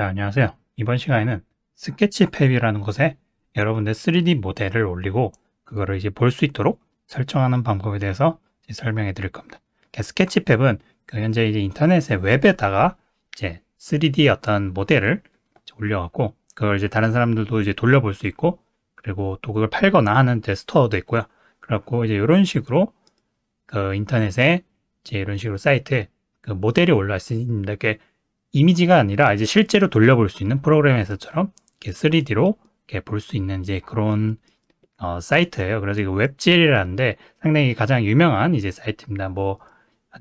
네, 안녕하세요. 이번 시간에는 스케치팹이라는 곳에 여러분의 3D 모델을 올리고 그거를 이제 볼 수 있도록 설정하는 방법에 대해서 설명해 드릴 겁니다. 그러니까 스케치팹은 그 현재 이제 인터넷에 웹에다가 이제 3D 어떤 모델을 올려갖고 그걸 이제 다른 사람들도 이제 돌려볼 수 있고 그리고 또 그걸 팔거나 하는 데 스토어도 있고요. 그래고 이제 이런 식으로 그 인터넷에 이제 이런 식으로 사이트에 그 모델이 올라와 있습니다. 이미지가 아니라 이제 실제로 돌려볼 수 있는 프로그램에서처럼 이렇게 3D로 이렇게 볼 수 있는 이제 그런 어, 사이트예요. 그래서 이거 웹젤이라는데 상당히 가장 유명한 이제 사이트입니다. 뭐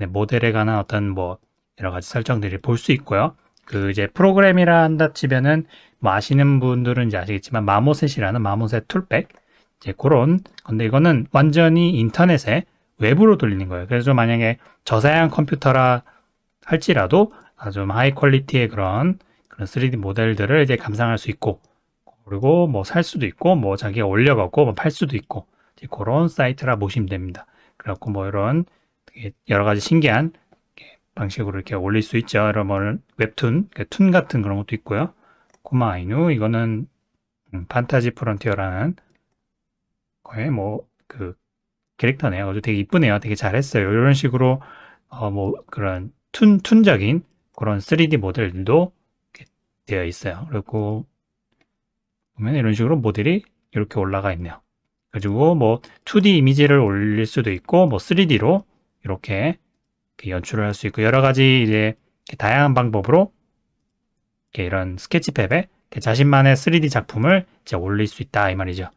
모델에 관한 어떤 뭐 여러 가지 설정들을 볼 수 있고요. 그 이제 프로그램이라 한다 치면은 뭐 아시는 분들은 이제 아시겠지만 마모셋이라는 마모셋 툴백 이제 그런 건데 이거는 완전히 인터넷에 웹으로 돌리는 거예요. 그래서 만약에 저사양 컴퓨터라 할지라도 아주 하이 퀄리티의 그런 그런 3D 모델들을 이제 감상할 수 있고 그리고 뭐 살 수도 있고 뭐 자기가 올려갖고 뭐팔 수도 있고 이제 그런 사이트라 보시면 됩니다. 그래갖고 뭐 이런 여러 가지 신기한 방식으로 이렇게 올릴 수 있죠. 이런 뭐 웹툰, 그러니까 툰 같은 그런 것도 있고요. 코마 아이누 이거는 음, 판타지 프론티어라는 거의 뭐 그 캐릭터네요. 아주 되게 이쁘네요. 되게 잘했어요. 이런 식으로 어뭐 그런 툰 툰적인 그런 3D 모델들도 되어 있어요. 그리고 보면 이런 식으로 모델이 이렇게 올라가 있네요. 그리고 뭐 2D 이미지를 올릴 수도 있고 뭐 3D로 이렇게, 연출을 할 수 있고 여러 가지 이제 다양한 방법으로 이런 스케치팹에 자신만의 3D 작품을 이제 올릴 수 있다 이 말이죠.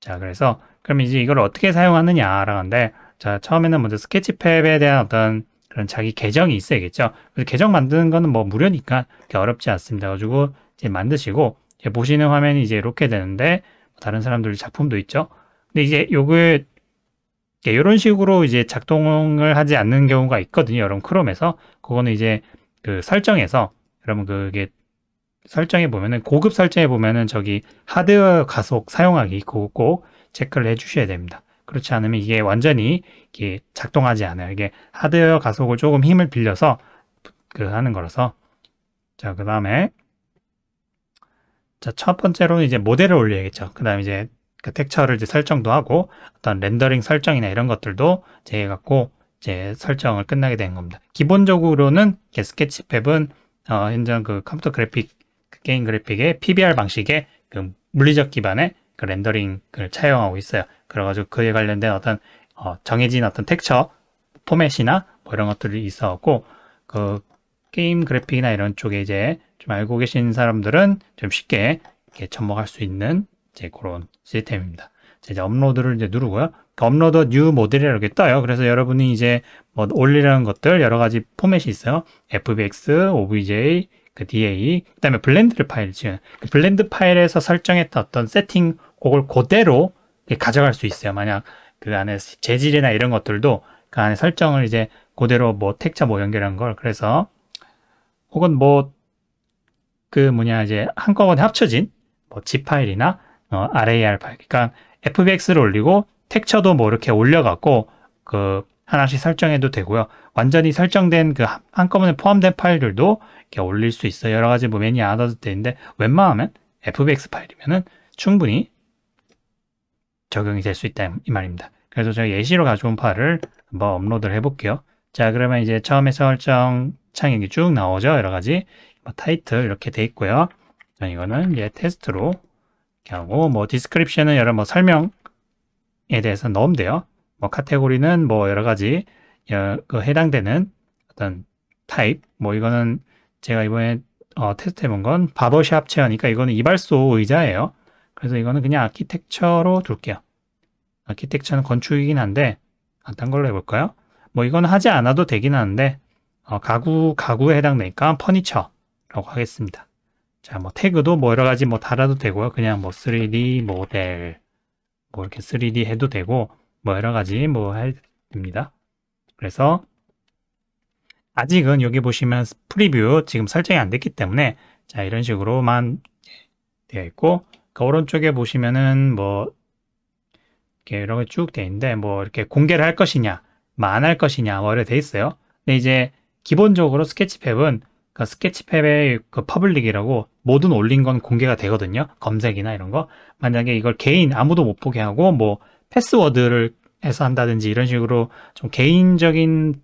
자 그래서 그럼 이제 이걸 어떻게 사용하느냐 라는데 자 처음에는 먼저 스케치팹에 대한 어떤 그런 자기 계정이 있어야겠죠. 그래서 계정 만드는 거는 뭐 무료니까 어렵지 않습니다. 가지고 이제 만드시고 이제 보시는 화면이 이제 이렇게 되는데 뭐 다른 사람들 작품도 있죠. 근데 이제 요게 이런 식으로 이제 작동을 하지 않는 경우가 있거든요. 여러분 크롬에서 그거는 이제 그 설정에서 여러분 그게 설정에 보면은 고급 설정에 보면은 저기 하드웨어 가속 사용하기 그거 꼭 체크를 해 주셔야 됩니다. 그렇지 않으면 이게 완전히 이게 작동하지 않아요. 이게 하드웨어 가속을 조금 힘을 빌려서 그 하는 거라서 자 그 다음에 자 첫 번째로는 이제 모델을 올려야겠죠. 그 다음에 이제 그텍처를 이제 설정도 하고 어떤 렌더링 설정이나 이런 것들도 제해 갖고 이제 설정을 끝나게 되는 겁니다. 기본적으로는 스케치팹은 어, 현장 그 컴퓨터 그래픽 그 게임 그래픽의 PBR 방식의 그 물리적 기반의 그 렌더링을 차용하고 있어요. 그래가지고 그에 관련된 어떤 어, 정해진 어떤 텍처 포맷이나 뭐 이런 것들이 있어갖고 그 게임 그래픽이나 이런 쪽에 이제 좀 알고 계신 사람들은 좀 쉽게 이렇게 접목할 수 있는 이제 그런 시스템입니다. 이제 업로드를 이제 누르고요. 그 업로드뉴 모델이라고 이렇게 떠요. 그래서 여러분이 이제 뭐올리려는 것들 여러 가지 포맷이 있어요. FBX, OBJ, 그 DA, 그 다음에 블렌드 파일 지금 그 블렌드 파일에서 설정했던 어떤 세팅 그걸 그대로 가져갈 수 있어요. 만약 그 안에 재질이나 이런 것들도 그 안에 설정을 이제 그대로 뭐텍스뭐 연결한 걸 그래서 혹은 뭐 그 뭐냐 이제 한꺼번에 합쳐진 뭐 G 파일이나 어, RAR 파일 그러니까 FBX를 올리고 텍스처도 뭐 이렇게 올려갖고 그 하나씩 설정해도 되고요. 완전히 설정된 그 한꺼번에 포함된 파일들도 이렇게 올릴 수 있어요. 여러 가지 뭐 매니 아더도 되는데 웬만하면 FBX 파일이면은 충분히 적용이 될 수 있다 이 말입니다. 그래서 제가 예시로 가져온 파일을 한번 업로드를 해볼게요. 자 그러면 이제 처음에 설정 창이 쭉 나오죠. 여러 가지 뭐 타이틀 이렇게 돼 있고요. 자, 이거는 이제 테스트로 이렇 하고 뭐 디스크립션은 여러 뭐 설명에 대해서 넣으면 돼요. 뭐 카테고리는 뭐 여러 가지 그 해당되는 어떤 타입 뭐 이거는 제가 이번에 어, 테스트 해본 건 바버샵 체어니까 이거는 이발소 의자예요. 그래서 이거는 그냥 아키텍처로 둘게요. 아키텍처는 건축이긴 한데 간단 아, 걸로 해볼까요? 뭐 이건 하지 않아도 되긴 하는데 어, 가구 가구에 해당되니까 퍼니처라고 하겠습니다. 자, 뭐 태그도 뭐 여러 가지 뭐 달아도 되고요. 그냥 뭐 3D 모델 뭐 이렇게 3D 해도 되고 뭐 여러 가지 뭐할 됩니다. 그래서 아직은 여기 보시면 프리뷰 지금 설정이 안 됐기 때문에 자 이런 식으로만 되어 있고 그 오른쪽에 보시면은 뭐 이렇게 이런 게쭉 돼 있는데 뭐 이렇게 공개를 할 것이냐, 뭐안할 것이냐 뭐 이렇게 돼 있어요. 근데 이제 기본적으로 스케치팹은그스케치팹의그 그러니까 퍼블릭이라고 모든 올린 건 공개가 되거든요. 검색이나 이런 거. 만약에 이걸 개인 아무도 못 보게 하고 뭐 패스워드를 해서 한다든지 이런 식으로 좀 개인적인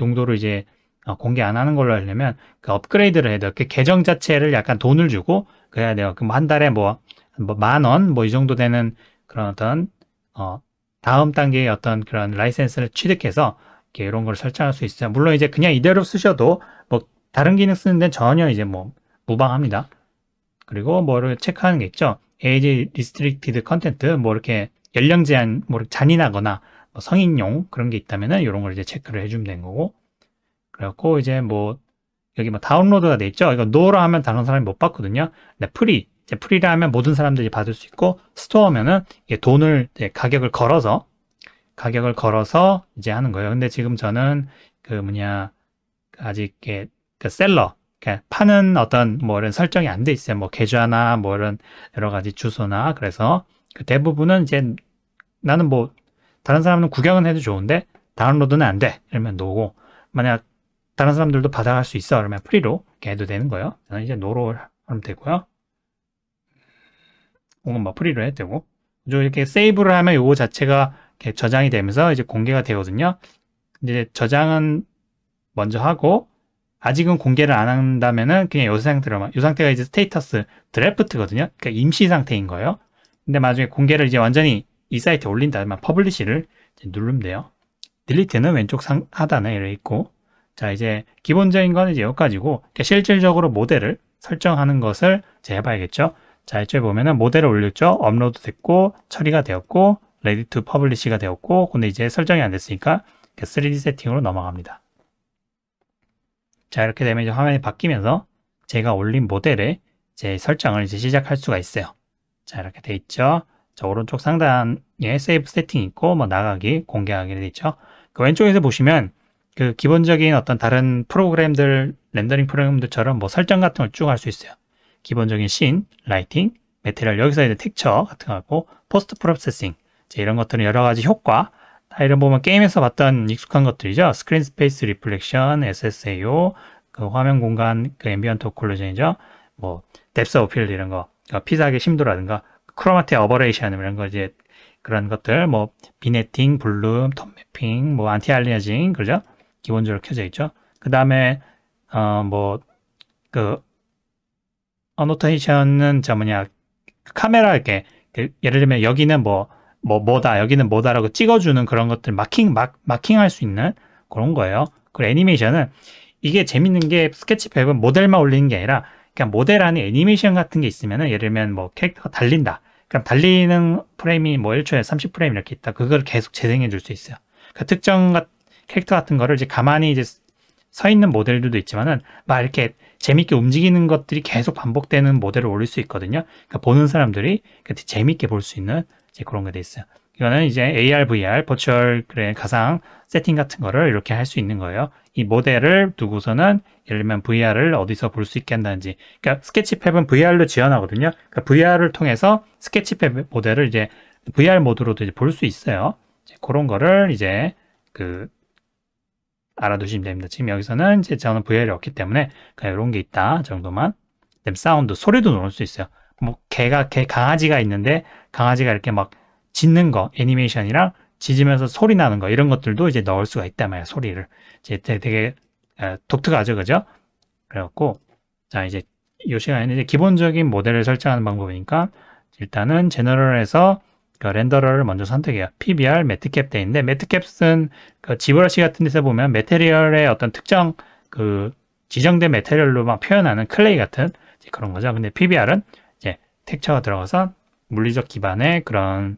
용도로 이제 어, 공개 안 하는 걸로 하려면 그 업그레이드를 해도 그 계정 자체를 약간 돈을 주고 그래야 돼요. 그럼 한 달에 뭐, 뭐 만 원, 뭐 이 정도 되는 그런 어떤, 어, 다음 단계의 어떤 그런 라이센스를 취득해서 이렇게 이런 걸 설정할 수 있어요. 물론 이제 그냥 이대로 쓰셔도 뭐 다른 기능 쓰는 데 전혀 이제 뭐 무방합니다. 그리고 뭐를 체크하는 게 있죠. Age s t 에이지 리 d Content, 뭐 이렇게 연령 제한 뭐 잔인하거나 뭐 성인용 그런 게 있다면은 이런 걸 이제 체크를 해주면 되는 거고 그래갖고 이제 뭐 여기 뭐 다운로드가 돼 있죠. 이거 노라 하면 다른 사람이 못 받거든요. 근데 프리 이제 프리라 하면 모든 사람들이 받을 수 있고 스토어면은 이게 돈을 가격을 걸어서 가격을 걸어서 이제 하는 거예요. 근데 지금 저는 그 뭐냐 그 아직 그 셀러 파는 어떤 뭐 이런 설정이 안 돼 있어요. 뭐 계좌나 뭐 이런 여러 가지 주소나 그래서 그 대부분은 이제 나는 뭐 다른 사람은 구경은 해도 좋은데 다운로드는 안 돼. 이러면 노고 만약 다른 사람들도 받아갈 수 있어. 그러면 프리로 이렇게 해도 되는 거예요. 저는 이제 노로 하면 되고요. 혹은 뭐 프리로 해도 되고. 이렇게 세이브를 하면 이거 자체가 이렇게 저장이 되면서 이제 공개가 되거든요. 이제 저장은 먼저 하고 아직은 공개를 안 한다면은 그냥 요 상태로만 요 상태가 이제 스테이터스 드래프트거든요. 그러니까 임시 상태인 거예요. 근데 나중에 공개를 이제 완전히 이 사이트에 올린다면 퍼블리시를 누르면 돼요. 딜리트는 왼쪽 상 하단에 이렇게 있고 자, 이제 기본적인 건 이제 여기까지고 실질적으로 모델을 설정하는 것을 이제 해봐야겠죠. 자, 이쪽에 보면은 모델을 올렸죠. 업로드 됐고 처리가 되었고 레디 투 퍼블리시가 되었고 근데 이제 설정이 안 됐으니까 3D 세팅으로 넘어갑니다. 자, 이렇게 되면 이제 화면이 바뀌면서 제가 올린 모델의 제 설정을 이제 시작할 수가 있어요. 자, 이렇게 돼 있죠. 자, 오른쪽 상단에 세이브 세팅 있고 뭐 나가기, 공개하기 돼 있죠. 그 왼쪽에서 보시면 그 기본적인 어떤 다른 프로그램들 렌더링 프로그램들처럼 뭐 설정 같은 걸 쭉 할 수 있어요. 기본적인 씬, 라이팅, 메테리얼 여기서 이제 텍처 같은 거 하고 포스트 프로세싱 이런 것들은 여러 가지 효과 이런 보면 게임에서 봤던 익숙한 것들이죠. 스크린 스페이스 리플렉션, SSAO, 그 화면 공간 그 앰비언트 오클루전이죠. 뭐 뎁스 오필 이런 거, 그러니까 피사계 심도라든가 크로마티 어버레이션 뭐 이런 거 이제 그런 것들 뭐 비네팅, 블룸, 톱 매핑, 뭐 안티 알리아징 그죠? 기본적으로 켜져 있죠. 어, 뭐, 그 다음에 어, 뭐 그 어노테이션은 저 뭐냐 카메라 이렇게 그 예를 들면 여기는 뭐뭐 뭐, 뭐다 여기는 뭐다라고 찍어주는 그런 것들 마킹 마, 마킹할 수 있는 그런 거예요. 그리고 애니메이션은 이게 재밌는 게 스케치팩은 모델만 올리는 게 아니라 그냥 모델 안에 애니메이션 같은 게 있으면은 예를 들면 뭐 캐릭터가 달린다. 그럼 달리는 프레임이 뭐 1초에 30프레임 이렇게 있다. 그걸 계속 재생해 줄 수 있어요. 그 특정 같은 캐릭터 같은 거를 이제 가만히 이제 서 있는 모델들도 있지만은 막 이렇게 재밌게 움직이는 것들이 계속 반복되는 모델을 올릴 수 있거든요. 그러니까 보는 사람들이 재밌게 볼 수 있는 그런 게 돼 있어요. 이거는 이제 AR, VR, 버추얼 그래 가상 세팅 같은 거를 이렇게 할 수 있는 거예요. 이 모델을 두고서는 예를 들면 VR을 어디서 볼 수 있게 한다든지. 그러니까 스케치탭은 VR로 지원하거든요. 그러니까 VR을 통해서 스케치탭 모델을 이제 VR 모드로도 볼 수 있어요. 그런 거를 이제 그 알아두시면 됩니다. 지금 여기서는 이제 저는 VR이 없기 때문에 그냥 이런 게 있다 정도만 그다음 사운드, 소리도 넣을 수 있어요. 뭐 개가, 개 강아지가 있는데 강아지가 이렇게 막 짖는 거 애니메이션이랑 짖으면서 소리 나는 거 이런 것들도 이제 넣을 수가 있단 말이에요. 소리를 이제 되게, 되게 독특하죠, 그죠? 그래갖고 자 이제 요 시간에는 이제 기본적인 모델을 설정하는 방법이니까 일단은 제너럴에서 그 그러니까 렌더러를 먼저 선택해요. PBR, 매트캡 돼인데 매트캡은 그 지브러시 같은 데서 보면 메테리얼의 어떤 특정 그 지정된 메테리얼로 막 표현하는 클레이 같은 그런 거죠. 근데 PBR은 이제 텍처가 들어가서 물리적 기반의 그런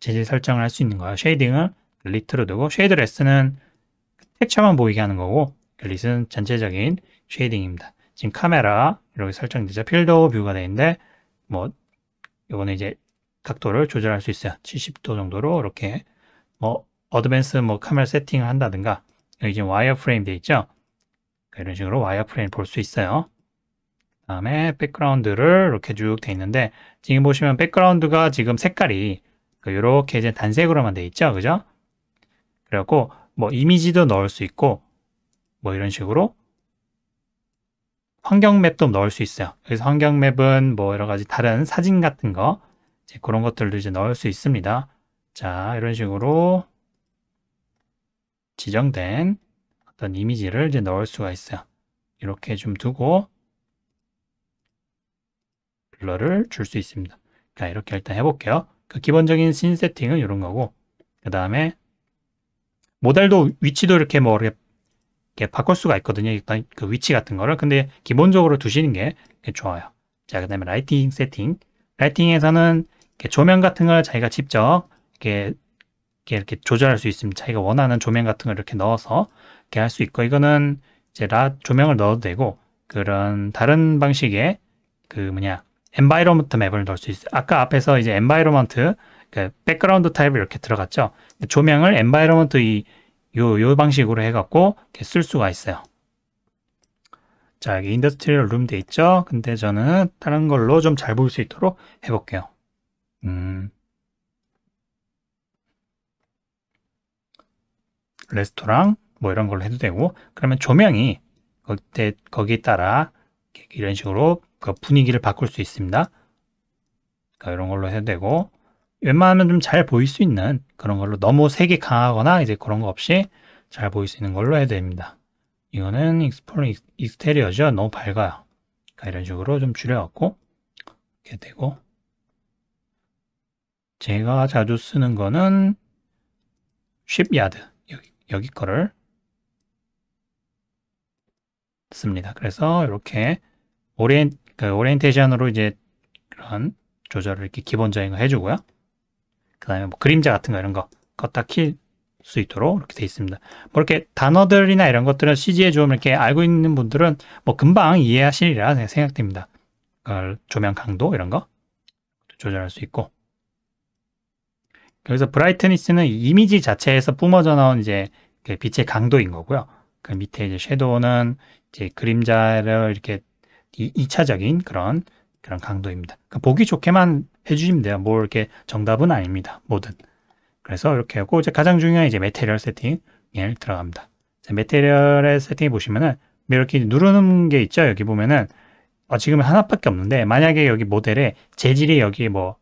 재질 설정을 할 수 있는 거예요. 쉐이딩을 리트로 두고 쉐이드 레스는 텍처만 보이게 하는 거고 글릿은 전체적인 쉐이딩입니다. 지금 카메라 이렇게 설정되죠. 필드 오브 뷰가 되는데 뭐 요거는 이제 각도를 조절할 수 있어요. 70도 정도로 이렇게 뭐 어드밴스 뭐 카메라 세팅을 한다든가 여기 지금 와이어프레임 돼 있죠? 그러니까 이런 식으로 와이어프레임 볼 수 있어요. 다음에 백그라운드를 이렇게 쭉 돼 있는데 지금 보시면 백그라운드가 지금 색깔이 이렇게 그 이제 단색으로만 돼 있죠, 그죠? 그리고 뭐 이미지도 넣을 수 있고 뭐 이런 식으로 환경맵도 넣을 수 있어요. 그래서 환경맵은 뭐 여러 가지 다른 사진 같은 거 그런 것들도 이제 넣을 수 있습니다. 자, 이런 식으로 지정된 어떤 이미지를 이제 넣을 수가 있어요. 이렇게 좀 두고 블러를 줄 수 있습니다. 자, 이렇게 일단 해볼게요. 그 기본적인 신 세팅은 이런 거고 그 다음에 모델도 위치도 이렇게 뭐 이렇게, 이렇게 바꿀 수가 있거든요. 일단 그 위치 같은 거를 근데 기본적으로 두시는 게 좋아요. 자, 그 다음에 라이팅 세팅 라이팅에서는 조명 같은 걸 자기가 직접 이렇게, 이렇게, 이렇게 조절할 수 있습니다. 자기가 원하는 조명 같은 걸 이렇게 넣어서 이렇게 할수 있고 이거는 이제 라 조명을 넣어도 되고 그런 다른 방식의 그 뭐냐 엔바이로먼트 맵을 넣을 수 있어요. 아까 앞에서 이제 엔바이로먼트그 백그라운드 타입을 이렇게 들어갔죠. 조명을 엔바이로먼트 이요 요 방식으로 해갖고 쓸 수가 있어요. 자, 여기 인더스트리얼 룸돼 있죠? 근데 저는 다른 걸로 좀 잘 보일 수 있도록 해볼게요. 음. 레스토랑 뭐 이런 걸로 해도 되고 그러면 조명이 그때 거기에 따라 이런 식으로 그 분위기를 바꿀 수 있습니다. 그러니까 이런 걸로 해도 되고 웬만하면 좀 잘 보일 수 있는 그런 걸로 너무 색이 강하거나 이제 그런 거 없이 잘 보일 수 있는 걸로 해도 됩니다. 이거는 익스플로 익스테리어죠. 너무 밝아요. 그러니까 이런 식으로 좀 줄여갖고 이렇게 되고 제가 자주 쓰는 거는 10야드 여기, 여기 거를 씁니다. 그래서 이렇게 오리엔, 그 오리엔테이션으로 이제 그런 조절을 이렇게 기본적인 거 해주고요. 그 다음에 뭐 그림자 같은 거 이런 거 껐다 키, 수 있도록 이렇게 돼 있습니다. 뭐 이렇게 단어들이나 이런 것들은 CG에 좀 이렇게 알고 있는 분들은 뭐 금방 이해하시리라 생각됩니다. 조명 강도 이런 거 조절할 수 있고 여기서 브라이트니스는 이미지 자체에서 뿜어져 나온 이제 그 빛의 강도인 거고요. 그 밑에 이제 섀도우는 이제 그림자를 이렇게 2차적인 그런 그런 강도입니다. 그러니까 보기 좋게만 해주시면 돼요. 뭐 이렇게 정답은 아닙니다. 뭐든. 그래서 이렇게 하고 이제 가장 중요한 이제 메테리얼 세팅에 들어갑니다. 메테리얼의 세팅에 보시면은 뭐 이렇게 누르는 게 있죠. 여기 보면은 어, 지금은 하나밖에 없는데 만약에 여기 모델에 재질이 여기 뭐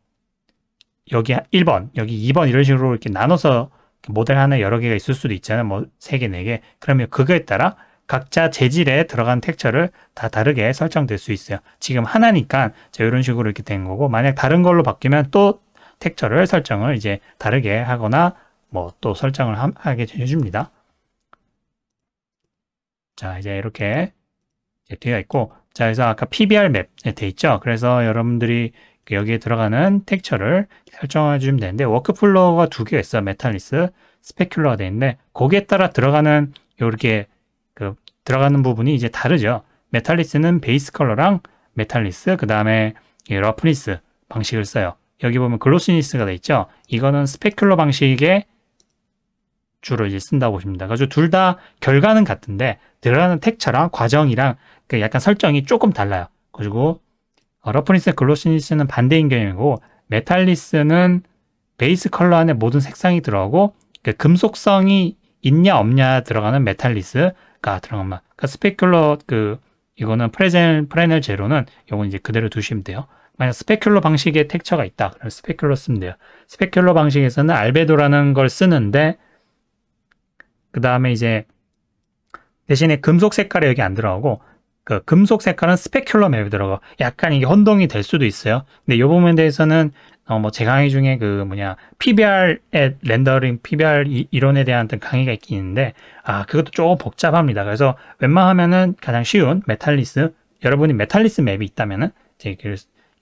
여기 1번, 여기 2번 이런 식으로 이렇게 나눠서 모델 하나 여러 개가 있을 수도 있잖아요. 뭐 3개, 4개. 그러면 그거에 따라 각자 재질에 들어간 텍처를 다 다르게 설정될 수 있어요. 지금 하나니까 이런 식으로 이렇게 된 거고 만약 다른 걸로 바뀌면 또 텍처를 설정을 이제 다르게 하거나 뭐 또 설정을 하게 해줍니다. 자, 이제 이렇게 되어 있고, 자, 그래서 아까 PBR 맵에 돼 있죠. 그래서 여러분들이 그 여기에 들어가는 텍처를 설정해 주면 되는데, 워크플로우가 두 개가 있어요. 메탈리스, 스페큘러가 되어 있는데, 거기에 따라 들어가는 이렇게 그 들어가는 부분이 이제 다르죠. 메탈리스는 베이스 컬러랑 메탈리스, 그 다음에 러프니스 방식을 써요. 여기 보면 글로시니스가 돼 있죠. 이거는 스페큘러 방식의 주로 이제 쓴다고 보십니다. 그래서 둘다 결과는 같은데 들어가는 텍처랑 과정이랑 그 약간 설정이 조금 달라요. 그리고 러프니스 글로시니스는 반대인 경향이고 메탈리스는 베이스 컬러 안에 모든 색상이 들어가고 그 금속성이 있냐 없냐 들어가는 메탈리스가 들어가면 그 그러니까 스페큘러 그 이거는 프레젤 프레넬 제로는 이건 이제 그대로 두시면 돼요. 만약 스페큘러 방식의 텍처가 있다. 그럼 스페큘러 쓰면 돼요. 스페큘러 방식에서는 알베도라는 걸 쓰는데 그 다음에 이제 대신에 금속 색깔이 여기 안 들어가고 그 금속 색깔은 스페큘러 맵에 들어가 약간 이게 혼동이 될 수도 있어요. 근데 이 부분에 대해서는 어 뭐제 강의 중에 그 뭐냐 PBR의 렌더링 PBR 이, 론에 대한 어떤 강의가 있긴 있는데 아 그것도 조금 복잡합니다. 그래서 웬만하면은 가장 쉬운 메탈리스 여러분이 메탈리스 맵이 있다면은 제그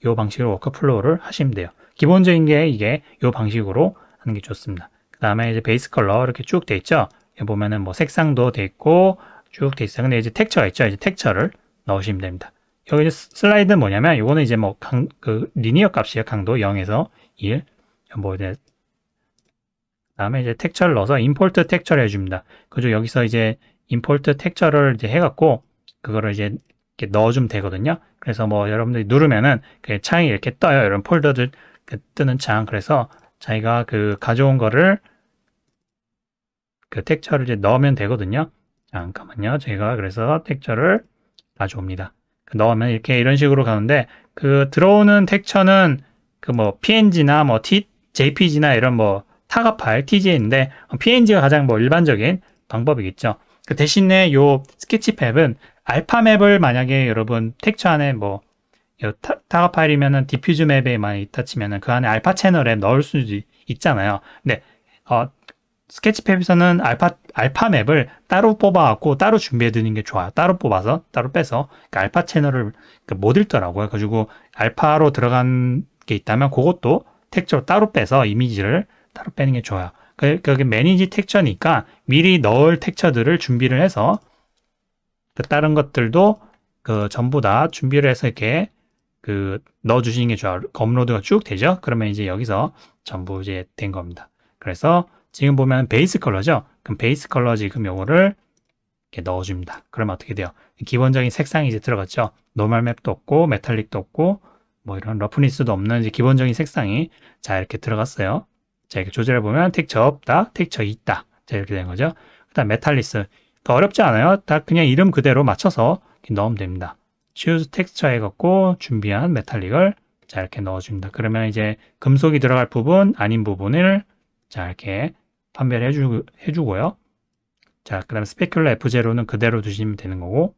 이 방식으로 워크플로우를 하시면 돼요. 기본적인 게 이게 이 방식으로 하는 게 좋습니다. 그 다음에 이제 베이스 컬러 이렇게 쭉 돼 있죠. 여기 보면은 뭐 색상도 돼 있고 쭉 돼 있어요. 근데 이제 텍처가 있죠. 이제 텍처를 넣으시면 됩니다. 여기 이제 슬라이드는 뭐냐면 이거는 이제 뭐 강, 그 리니어 값이에요. 강도 0에서 1. 뭐 이제 다음에 이제 텍처를 넣어서 임포트 텍처를 해줍니다. 그죠? 여기서 이제 임포트 텍처를 이제 해갖고 그거를 이제 이렇게 넣어주면 되거든요. 그래서 뭐 여러분들이 누르면은 그 창이 이렇게 떠요. 이런 폴더들 그 뜨는 창. 그래서 자기가 그 가져온 거를 그 텍처를 이제 넣으면 되거든요. 잠깐만요. 제가 그래서 텍처를 가져옵니다. 그 넣으면 이렇게 이런 식으로 가는데 그 들어오는 텍처는 그 뭐 PNG나 뭐 T, JPG나 이런 뭐 타가 파일 TJ인데 PNG가 가장 뭐 일반적인 방법이겠죠. 그 대신에 요 스케치팹은 알파 맵을 만약에 여러분 텍처 안에 뭐 타, 가 파일이면은 디퓨즈 맵에 많이 있다 치면은 그 안에 알파 채널에 넣을 수 있잖아요. 근데 어, 스케치팹에서는 알파 알파 맵을 따로 뽑아갖고 따로 준비해 두는 게 좋아요. 따로 뽑아서 따로 빼서 그 알파 채널을 그 못 읽더라고요. 가지고 알파로 들어간 게 있다면 그것도 텍처로 따로 빼서 이미지를 따로 빼는 게 좋아요. 그, 그게 매니지 텍처니까 미리 넣을 텍처들을 준비를 해서 그 다른 것들도 그 전부 다 준비를 해서 이렇게 그 넣어 주시는 게 좋아요. 업로드가 쭉 되죠. 그러면 이제 여기서 전부 이제 된 겁니다. 그래서 지금 보면 베이스 컬러죠. 그럼 베이스 컬러 지금 요거를 이렇게 넣어 줍니다. 그러면 어떻게 돼요? 기본적인 색상이 이제 들어갔죠. 노멀 맵도 없고 메탈릭도 없고 뭐 이런 러프니스도 없는 이제 기본적인 색상이 자 이렇게 들어갔어요. 자 이렇게 조절해 보면 텍처 없다, 텍처 있다. 자 이렇게 된 거죠. 그다음 메탈리스 그 어렵지 않아요. 다 그냥 이름 그대로 맞춰서 넣으면 됩니다. choose texture 해갖고 준비한 메탈릭을 자 이렇게 넣어줍니다. 그러면 이제 금속이 들어갈 부분 아닌 부분을 자 이렇게 판별해 해주, 해주고요. 자, 그 다음에 스페큘러 F0는 그대로 두시면 되는 거고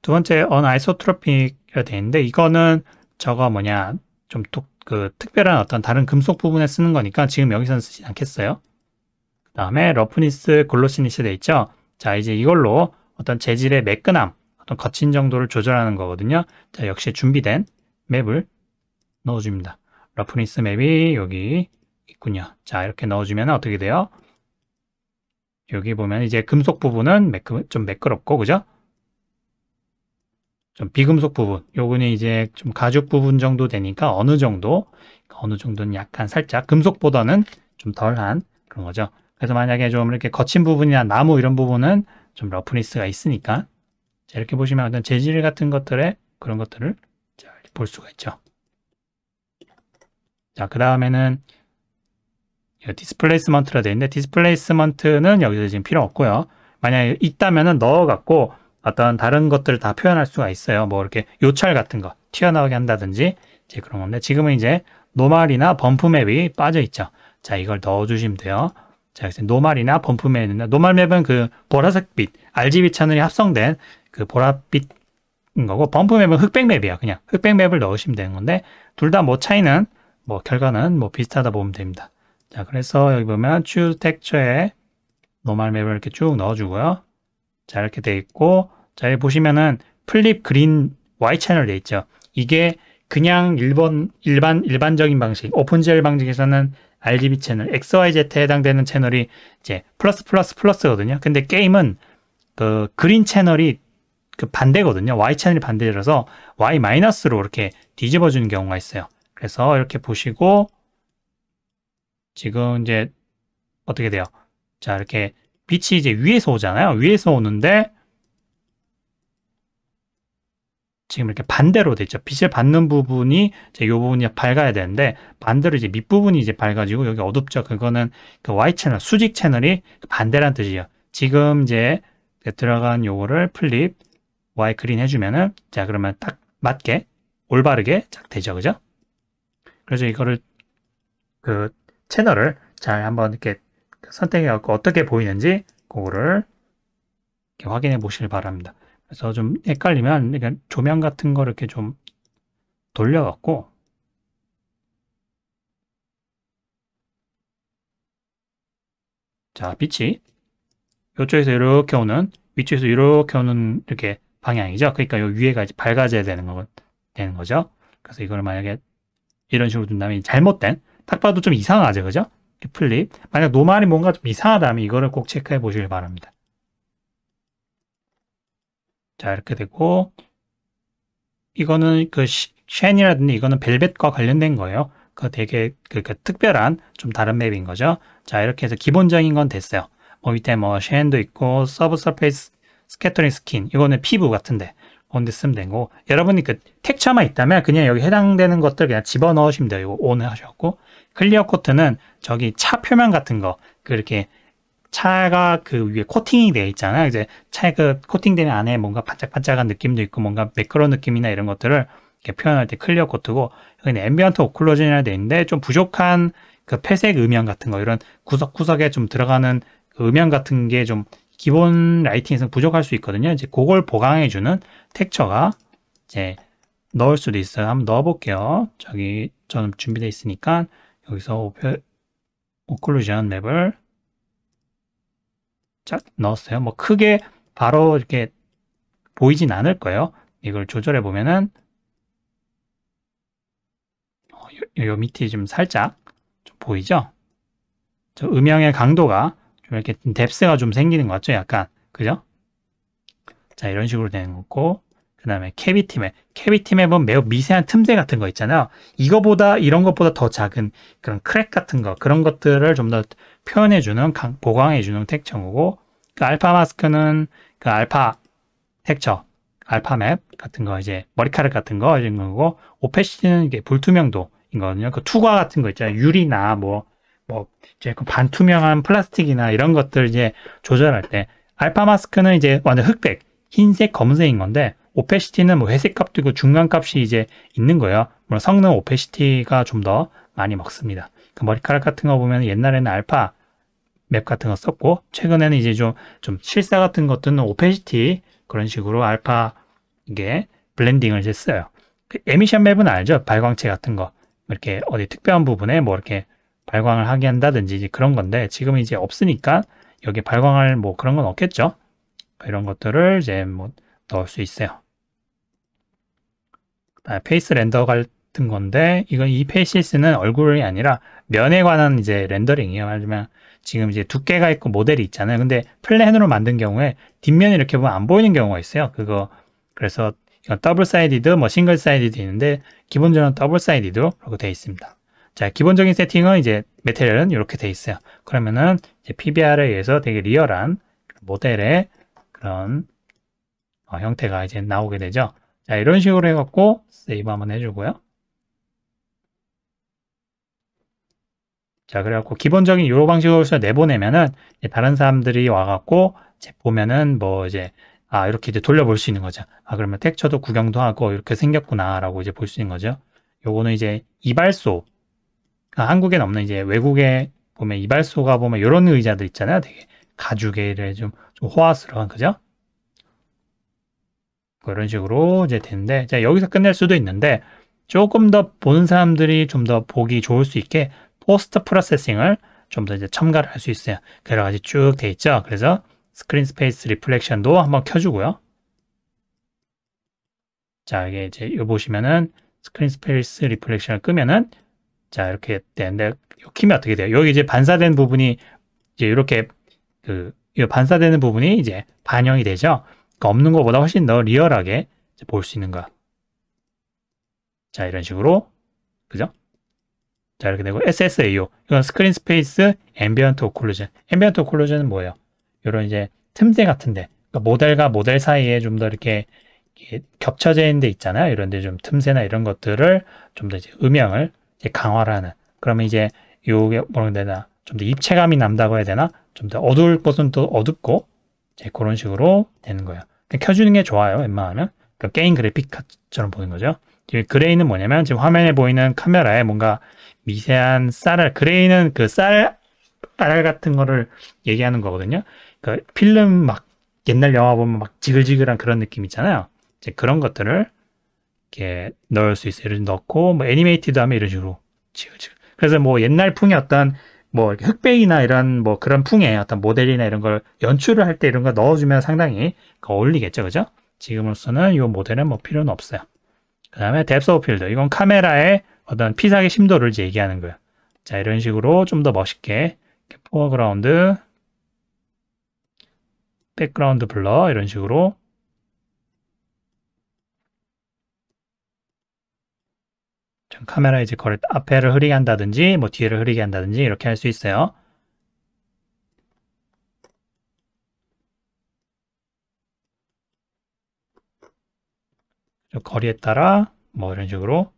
두 번째 언아이소트로픽이라 되어 있는데 이거는 저거 뭐냐 좀 독, 그 특별한 어떤 다른 금속 부분에 쓰는 거니까 지금 여기서는 쓰지 않겠어요. 그 다음에 러프니스 글로시니스 돼 있죠. 자 이제 이걸로 어떤 재질의 매끈함, 어떤 거친 정도를 조절하는 거거든요. 자 역시 준비된 맵을 넣어줍니다. 러프니스 맵이 여기 있군요. 자 이렇게 넣어주면 어떻게 돼요? 여기 보면 이제 금속 부분은 매끄, 좀 매끄럽고 그죠? 좀 비금속 부분, 요거는 이제 좀 가죽 부분 정도 되니까 어느 정도, 어느 정도는 약간 살짝 금속보다는 좀 덜한 그런 거죠. 그래서 만약에 좀 이렇게 거친 부분이나 나무 이런 부분은 좀 러프니스가 있으니까 이렇게 보시면 어떤 재질 같은 것들의 그런 것들을 잘 볼 수가 있죠. 자, 그 다음에는 디스플레이스먼트라 되어 있는데 디스플레이스먼트는 여기서 지금 필요 없고요. 만약에 있다면 넣어갖고 어떤 다른 것들을 다 표현할 수가 있어요. 뭐 이렇게 요철 같은 거 튀어나오게 한다든지 이제 그런 건데 지금은 이제 노말이나 범프 맵이 빠져 있죠. 자, 이걸 넣어주시면 돼요. 자, 그래 노말이나 범프맵이나 노말맵은 그 보라색빛, RGB 채널이 합성된 그 보랏빛 인 거고 범프맵은 흑백맵이야 그냥 흑백맵을 넣으시면 되는 건데 둘 다 뭐 차이는 뭐 결과는 뭐 비슷하다 보면 됩니다 자 그래서 여기 보면 choose texture에 노말 맵을 이렇게 쭉 넣어주고요 자 이렇게 돼 있고 자 여기 보시면은 플립 그린 Y 채널 돼 있죠 이게 그냥 일본 일반 일반적인 방식 오픈젤 방식에서는 RGB 채널, XYZ에 해당되는 채널이 이제 플러스 플러스 플러스거든요. 근데 게임은 그 그린 채널이 그 반대거든요. Y 채널이 반대라서 Y 마이너스로 이렇게 뒤집어 주는 경우가 있어요. 그래서 이렇게 보시고 지금 이제 어떻게 돼요? 자, 이렇게 빛이 이제 위에서 오잖아요. 위에서 오는데 지금 이렇게 반대로 돼 있죠. 빛을 받는 부분이 이제 요 부분이 밝아야 되는데 반대로 이제 밑부분이 이제 밝아지고 여기 어둡죠. 그거는 그 Y 채널 수직 채널이 그 반대란 뜻이에요. 지금 이제 들어간 요거를 플립 Y 그린 해주면은 자 그러면 딱 맞게 올바르게 딱 되죠, 그죠? 그래서 이거를 그 채널을 잘 한번 이렇게 선택해 갖고 어떻게 보이는지 그거를 이렇게 확인해 보시길 바랍니다. 그래서 좀 헷갈리면 그러니 조명 같은 거 이렇게 좀 돌려갖고 자 빛이 이쪽에서 이렇게 오는 위쪽에서 이렇게 오는 이렇게 방향이죠. 그러니까 요 위에가 밝아져야 되는 거 되는 거죠. 그래서 이걸 만약에 이런 식으로 둔다면 잘못된 딱 봐도 좀 이상하죠, 그죠? 플립. 만약 노말이 뭔가 좀 이상하다면 이거를 꼭 체크해 보시길 바랍니다. 자 이렇게 되고 이거는 그 쉔이라든지 이거는 벨벳과 관련된 거예요. 그 되게 그러 그 특별한 좀 다른 맵인 거죠. 자 이렇게 해서 기본적인 건 됐어요. 뭐 밑에 뭐 쉔도 있고 서브 서페이스 스케터링 스킨 이거는 피부 같은데 온데 쓰면 되고 여러분이 그 텍처만 있다면 그냥 여기 해당되는 것들 그냥 집어넣으시면 돼요. 이거 온 하셨고 클리어 코트는 저기 차 표면 같은 거 그렇게 차가 그 위에 코팅이 되어 있잖아요. 이제 차에그 코팅된 안에 뭔가 반짝반짝한 느낌도 있고 뭔가 매끄러운 느낌이나 이런 것들을 표현할 때 클리어 코트고 여기는 앰비언트 오클로전이라 되어 있는데 좀 부족한 그폐색 음영 같은 거 이런 구석구석에 좀 들어가는 그 음영 같은 게 좀 기본 라이팅에서 부족할 수 있거든요. 이제 그걸 보강해주는 텍처가 이제 넣을 수도 있어요. 한번 넣어볼게요. 저기 저는 준비되어 있으니까 여기서 오클루전 맵을 쫙 넣었어요. 뭐 크게 바로 이렇게 보이진 않을 거예요. 이걸 조절해 보면은 어, 요, 요, 밑에좀 살짝 좀 보이죠? 저 음영의 강도가 좀 이렇게 뎁스가 좀 생기는 것 같죠? 약간 그죠? 자 이런 식으로 되는 거고 그 다음에 캐비티 맵. 캐비티 맵은 뭐 매우 미세한 틈새 같은 거 있잖아요. 이거보다, 이런 것보다 더 작은 그런 크랙 같은 거, 그런 것들을 좀 더 표현해주는, 보강해주는 텍처고, 그 알파 마스크는 그 알파 텍처, 알파 맵 같은 거, 이제 머리카락 같은 거, 이런 거고, 오페시는 티 이게 불투명도인 거거든요. 그 투과 같은 거 있잖아요. 유리나 뭐, 뭐, 이제 그 반투명한 플라스틱이나 이런 것들 이제 조절할 때, 알파 마스크는 이제 완전 흑백, 흰색, 검은색인 건데, 오페시티는 뭐 회색값도 있고 중간값이 이제 있는 거예요. 물론 성능 오페시티가 좀 더 많이 먹습니다. 그 머리카락 같은 거 보면 옛날에는 알파 맵 같은 거 썼고 최근에는 이제 좀, 좀 실사 같은 것들은 오페시티 그런 식으로 알파 이게 블렌딩을 이제 써요. 그 에미션 맵은 알죠? 발광체 같은 거 이렇게 어디 특별한 부분에 뭐 이렇게 발광을 하게 한다든지 그런 건데 지금 이제 없으니까 여기 발광할 뭐 그런 건 없겠죠? 이런 것들을 이제 뭐 넣을 수 있어요. 아, 페이스 렌더 같은 건데 이건 이 페이시스는 얼굴이 아니라 면에 관한 이제 렌더링이에요. 하지만 지금 이제 두께가 있고 모델이 있잖아요. 근데 플랜으로 만든 경우에 뒷면이 렇게 보면 안 보이는 경우가 있어요. 그거 그래서 이건 더블 사이디드, 뭐 싱글 사이디드 있는데 기본적으로 더블 사이디드로 그렇게 있습니다. 자, 기본적인 세팅은 이제 메테리얼은 이렇게 되어 있어요. 그러면은 이제 PBR에 의해서 되게 리얼한 모델의 그런 어, 형태가 이제 나오게 되죠. 자, 이런 식으로 해갖고 세이브 한번 해주고요. 자, 그래갖고 기본적인 요런 방식으로 내보내면은 다른 사람들이 와갖고 보면은 뭐 이제 아 이렇게 이제 돌려볼 수 있는 거죠. 아 그러면 텍처도 구경도 하고 이렇게 생겼구나라고 이제 볼 수 있는 거죠. 요거는 이제 이발소 아, 한국에 없는 이제 외국에 보면 이발소가 보면 이런 의자들 있잖아요. 되게 가죽에 좀, 좀 호화스러운 그죠? 뭐 이런 식으로 이제 되는데 자, 여기서 끝낼 수도 있는데 조금 더 보는 사람들이 좀 더 보기 좋을 수 있게 포스트 프로세싱을 좀 더 이제 첨가를 할 수 있어요. 여러 가지 쭉 돼 있죠. 그래서 스크린 스페이스 리플렉션도 한번 켜주고요. 자, 이게 이제 이 보시면은 스크린 스페이스 리플렉션을 끄면은 자, 이렇게 되는데 이 키면 어떻게 돼요? 여기 이제 반사된 부분이 이제 이렇게 그 반사되는 부분이 이제 반영이 되죠. 그러니까 없는 것보다 훨씬 더 리얼하게 볼 수 있는 거야. 자, 이런 식으로. 그죠? 자, 이렇게 되고 SSAO. 이건 스크린 스페이스 앰비언트 오콜루전. 앰비언트 오콜루전은 뭐예요? 이런 이제 틈새 같은데. 그러니까 모델과 모델 사이에 좀 더 이렇게 겹쳐져 있는 데 있잖아요. 이런 데 좀 틈새나 이런 것들을 좀 더 이제 음영을 이제 강화를 하는. 그러면 이제 요게 뭐라 되나 좀 더 입체감이 난다고 해야 되나? 좀 더 어두울 것은 또 어둡고 이제 그런 식으로 되는 거예요. 그러니까 켜주는 게 좋아요. 웬만하면. 그러니까 게임 그래픽처럼 보는 거죠. 그레이는 뭐냐면 지금 화면에 보이는 카메라에 뭔가 미세한 쌀알, 그레이는 그 쌀알 같은 거를 얘기하는 거거든요. 그 필름 막 옛날 영화 보면 막 지글지글한 그런 느낌 있잖아요. 이제 그런 것들을 이렇게 넣을 수 있어요. 이런 넣고 뭐 애니메이티드 하면 이런 식으로 지글지글. 그래서 뭐 옛날 풍의 어떤 뭐 이렇게 흑백이나 이런 뭐 그런 풍의 어떤 모델이나 이런 걸 연출을 할 때 이런 거 넣어주면 상당히 그 어울리겠죠, 그죠? 지금으로서는 이 모델은 뭐 필요는 없어요. 그 다음에 뎁스 오브 필드. 이건 카메라의 어떤 피사기 심도를 이제 얘기하는 거예요. 자, 이런 식으로 좀 더 멋있게 포어그라운드, 백그라운드 블러 이런 식으로 카메라 이제 거래 앞에를 흐리게 한다든지 뭐 뒤를 흐리게 한다든지 이렇게 할 수 있어요. 거리에 따라 뭐 이런 식으로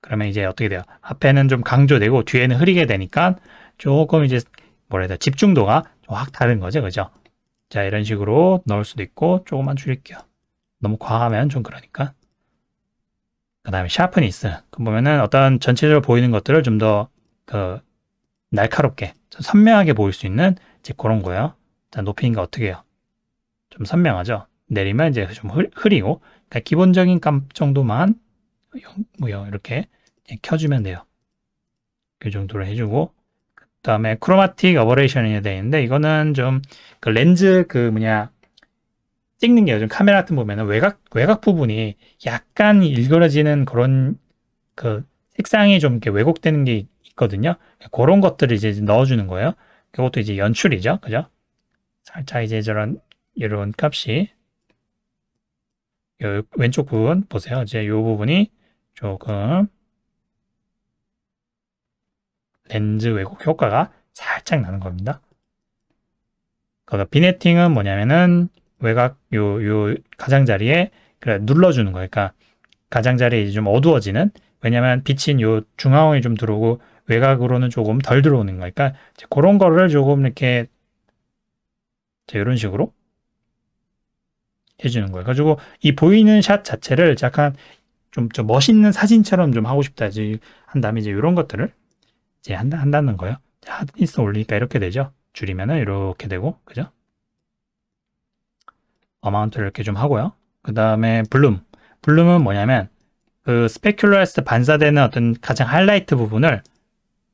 그러면 이제 어떻게 돼요? 앞에는 좀 강조되고 뒤에는 흐리게 되니까 조금 이제 뭐라 해야 돼 집중도가 확 다른 거죠 그죠? 자 이런 식으로 넣을 수도 있고 조금만 줄일게요 너무 과하면 좀 그러니까 그 다음에 샤프니스. 그 보면은 어떤 전체적으로 보이는 것들을 좀 더 그 날카롭게, 좀 선명하게 보일 수 있는 이제 그런 거예요. 자, 높이인가 어떻게 해요? 좀 선명하죠? 내리면 이제 좀 흐리고, 그러니까 기본적인 감 정도만 뭐요 이렇게 켜주면 돼요. 그 정도로 해주고, 그 다음에 크로마틱 어버레이션이 되어 있는데, 이거는 좀 그 렌즈 그 뭐냐, 찍는 게 요즘 카메라 같은 보면은 외곽 외곽 부분이 약간 일그러지는 그런 그 색상이 좀 이렇게 왜곡되는 게 있거든요. 그런 것들을 이제 넣어주는 거예요. 그것도 이제 연출이죠, 그죠? 살짝 이제 저런 이런 값이 요 왼쪽 부분 보세요. 이제 요 부분이 조금 렌즈 왜곡 효과가 살짝 나는 겁니다. 그다 비네팅은 뭐냐면은 외곽 요 요 가장자리에 그래 눌러주는 거예요. 그러니까 가장자리에 좀 어두워지는 왜냐하면 빛이 요 중앙에 좀 들어오고 외곽으로는 조금 덜 들어오는 거니까 그러니까 이제 그런 거를 조금 이렇게 자, 이런 식으로 해주는 거예요. 가지고 이 보이는 샷 자체를 약간 좀, 좀 멋있는 사진처럼 좀 하고 싶다 이제 한 다음에 이제 이런 것들을 이제 한다 한다는 거예요. 핫인스 올리니까 이렇게 되죠. 줄이면은 이렇게 되고 그죠? 어마운트를 이렇게 좀 하고요. 그 다음에 블룸. 블룸은 뭐냐면 그 스페큘러에서 반사되는 어떤 가장 하이라이트 부분을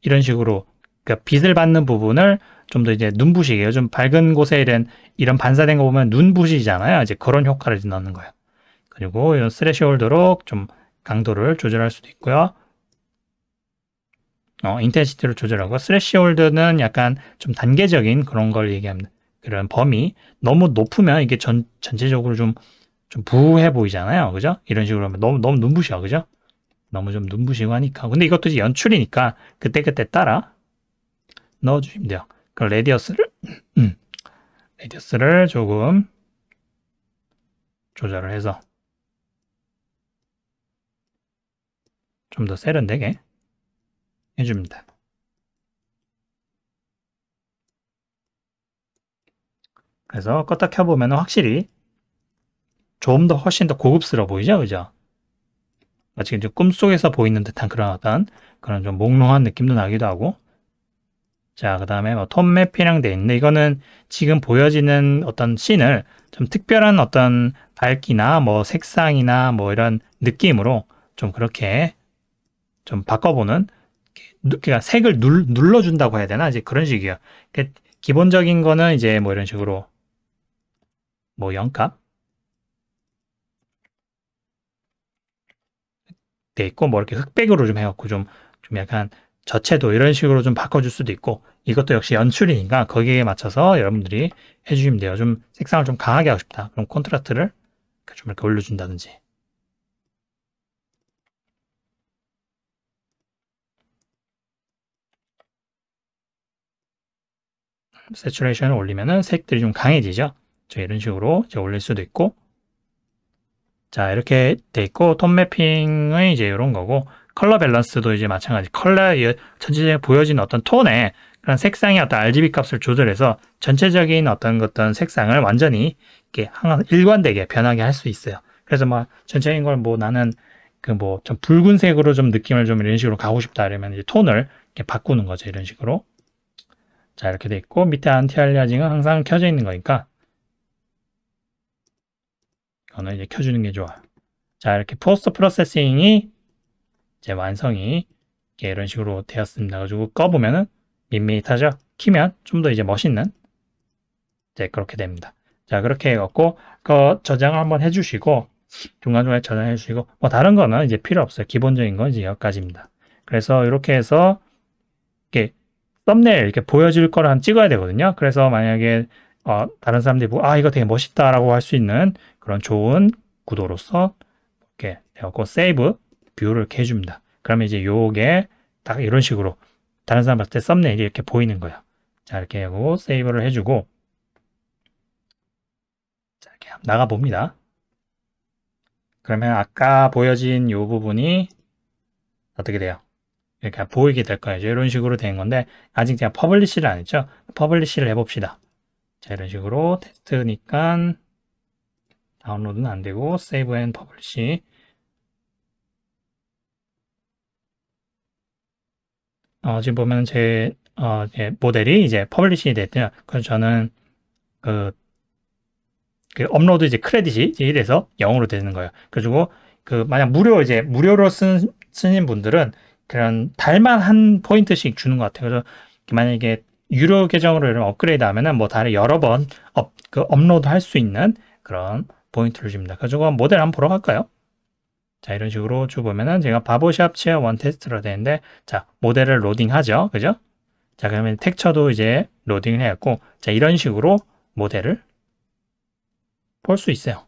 이런 식으로 그러니까 빛을 받는 부분을 좀 더 이제 눈부시게 요좀 밝은 곳에 이런 이런 반사된 거 보면 눈부시잖아요. 이제 그런 효과를 넣는 거예요. 그리고 이런 스레시홀드로 좀 강도를 조절할 수도 있고요. 어, 인텐시티를 조절하고 스레시홀드는 약간 좀 단계적인 그런 걸 얘기합니다. 이런 범위 너무 높으면 이게 전, 전체적으로 좀, 좀 부해 보이잖아요. 그죠? 이런 식으로 하면 너무, 너무 눈부셔. 그죠? 너무 좀 눈부시고 하니까. 근데 이것도 이제 연출이니까 그때그때 따라 넣어주시면 돼요. 그럼 레디어스를, 음, 레디어스를 조금 조절을 해서 좀 더 세련되게 해줍니다. 그래서 껐다 켜보면 확실히 좀 더 훨씬 더 고급스러워 보이죠? 그죠? 마치 그러니까 이제 꿈속에서 보이는 듯한 그런 어떤 그런 좀 몽롱한 느낌도 나기도 하고 자, 그 다음에 뭐 톤맵이랑 돼 있는데 이거는 지금 보여지는 어떤 씬을 좀 특별한 어떤 밝기나 뭐 색상이나 뭐 이런 느낌으로 좀 그렇게 좀 바꿔보는 그러니까 색을 눌, 눌러준다고 해야 되나 이제 그런 식이에요. 그러니까 기본적인 거는 이제 뭐 이런 식으로 모형값 뭐 돼 있고 뭐 이렇게 흑백으로 좀 해갖고 좀 좀 약간 저체도 이런 식으로 좀 바꿔줄 수도 있고 이것도 역시 연출이니까 거기에 맞춰서 여러분들이 해주시면 돼요. 좀 색상을 좀 강하게 하고 싶다. 그럼 콘트라트를좀 이렇게 올려준다든지 세츄레이션을 올리면은 색들이 좀 강해지죠. 이런 식으로 이제 올릴 수도 있고 자 이렇게 돼 있고 톤 매핑의 이제 이런 거고 컬러 밸런스도 이제 마찬가지 컬러의 전체적인 보여진 어떤 톤에 그런 색상의 어떤 RGB 값을 조절해서 전체적인 어떤 어떤 색상을 완전히 이렇게 항상 일관되게 변하게 할 수 있어요. 그래서 막 뭐 전체적인 걸 뭐 나는 그 뭐 좀 붉은색으로 좀 느낌을 좀 이런 식으로 가고 싶다 이러면 이제 톤을 이렇게 바꾸는 거죠 이런 식으로 자 이렇게 돼 있고 밑에 안티 알리아징은 항상 켜져 있는 거니까 이거는 어, 이제 켜주는 게좋아 자, 이렇게 포스트 프로세싱이 이제 완성이 이런 식으로 되었습니다. 가지고 꺼보면은 밋밋하죠? 키면 좀 더 이제 멋있는 이제 그렇게 됩니다. 자, 그렇게 해갖고 그 저장을 한번 해주시고 중간중간에 저장해 주시고 뭐 다른 거는 이제 필요 없어요. 기본적인 건 이제 여기까지입니다. 그래서 이렇게 해서 이렇게 썸네일 이렇게 보여질 거를 한 찍어야 되거든요. 그래서 만약에 어, 다른 사람들이 보고 뭐, 아 이거 되게 멋있다라고 할 수 있는 그런 좋은 구도로서 이렇게 되었고 세이브 뷰를 이렇게 해줍니다. 그러면 이제 요게 딱 이런 식으로 다른 사람 봤을 때 썸네일이 이렇게 보이는 거예요. 자 이렇게 하고 세이브를 해주고 자 이렇게 나가 봅니다. 그러면 아까 보여진 요 부분이 어떻게 돼요? 이렇게 보이게 될 거예요. 이런 식으로 된 건데 아직 제가 퍼블리시를 안 했죠? 퍼블리시를 해봅시다. 자 이런 식으로 테스트니까 다운로드는 안되고 세이브 앤 퍼블리시 어, 지금 보면 제, 어, 제 모델이 이제 퍼블리시 됐대요 그래서 저는 그, 그 업로드 이제 크레딧이 이제 1에서 0으로 되는 거예요 그리고그 만약 무료 이제 무료로 쓰, 쓰는 분들은 그런 달만 한 포인트씩 주는 것 같아요 그래서 만약에 유료 계정으로 업그레이드 하면은 뭐 다른 여러 번 업, 그 업로드 할 수 있는 그런 포인트를 줍니다. 가지고 모델 한번 보러 갈까요? 자, 이런 식으로 쭉 보면은 제가 바보샵 치아 원 테스트로 되는데, 자, 모델을 로딩하죠. 그죠? 자, 그러면 텍처도 이제 로딩을 해갖고 자, 이런 식으로 모델을 볼 수 있어요.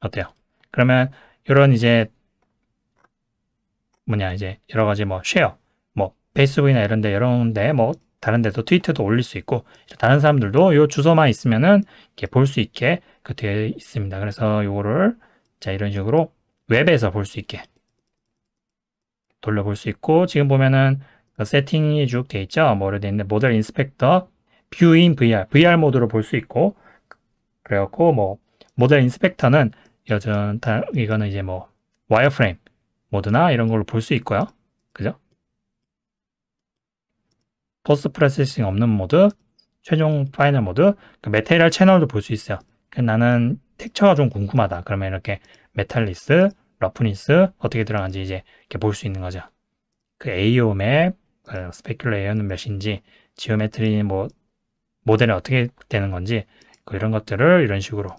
어때요? 그러면 이런 이제 뭐냐 이제 여러 가지 뭐 쉐어 페이스북이나 이런 데 이런 데뭐 다른 데도 트위터도 올릴 수 있고 다른 사람들도 이 주소만 있으면은 이렇게 볼 수 있게 그 되어 있습니다. 그래서 요거를 자 이런 식으로 웹에서 볼 수 있게 돌려볼 수 있고 지금 보면은 그 세팅이 쭉 되어 있죠. 뭐로 되어 있는데 모델 인스펙터 뷰인 VR VR 모드로 볼 수 있고 그래갖고 뭐 모델 인스펙터는 여전 다 이거는 이제 뭐 와이어프레임 모드나 이런 걸로 볼 수 있고요. 그죠? 포스트 프로세싱 없는 모드, 최종 파이널 모드, 그 메테리얼 채널도 볼 수 있어요. 그 나는 텍처가좀 궁금하다. 그러면 이렇게 메탈리스, 러프니스 어떻게 들어가는지 이제 이렇게 볼 수 있는 거죠. 그 AO 맵, 그 스페큘레이어는 몇인지, 지오메트리 뭐 모델이 어떻게 되는 건지 그 이런 것들을 이런 식으로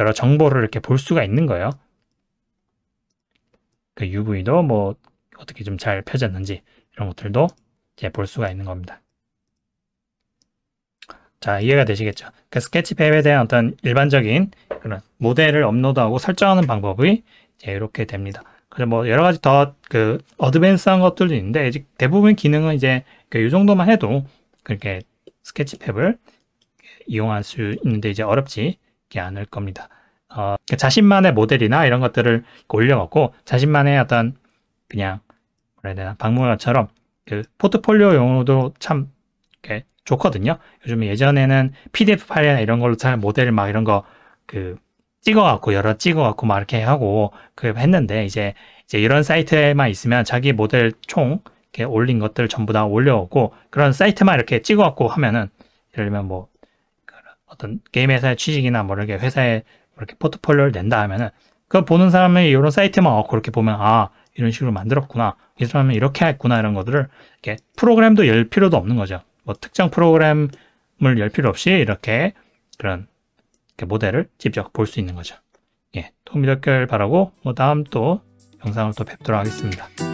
여러 정보를 이렇게 볼 수가 있는 거예요. 그 UV도 뭐 어떻게 좀 잘 펴졌는지 이런 것들도 이제 볼 수가 있는 겁니다. 자, 이해가 되시겠죠? 그스케치팹에 그러니까 대한 어떤 일반적인 그런 모델을 업로드하고 설정하는 방법이 이렇게 됩니다. 그래서 뭐 여러 가지 더 그 어드밴스한 것들도 있는데 대부분 기능은 이제 그이 정도만 해도 그렇게 스케치팹을 이용할 수 있는데 이제 어렵지 않을 겁니다. 어, 그러니까 자신만의 모델이나 이런 것들을 올려놓고 자신만의 어떤 그냥 뭐라 해야 되나 방문화처럼 그 포트폴리오용으로도 참 이렇게 좋거든요. 요즘 에 예전에는 PDF 파일이나 이런 걸로 잘 모델 막 이런 거 그 찍어갖고 여러 찍어갖고 막 이렇게 하고 그 했는데 이제 이제 이런 사이트에만 있으면 자기 모델 총 이렇게 올린 것들 전부 다 올려오고 그런 사이트만 이렇게 찍어갖고 하면은 예를 들면 뭐 어떤 게임 회사의 취직이나 뭐 이렇게 회사에 뭐 이렇게 포트폴리오를 낸다 하면은 그 보는 사람이 이런 사이트만 갖고 이렇게 보면 아 이런 식으로 만들었구나 이 사람은 이렇게 했구나 이런 것들을 이렇게 프로그램도 열 필요도 없는 거죠. 뭐 특정 프로그램을 열 필요 없이 이렇게 그런 이렇게 모델을 직접 볼 수 있는 거죠. 예, 도움이 됐길 바라고 뭐 다음 또 영상을 또 뵙도록 하겠습니다.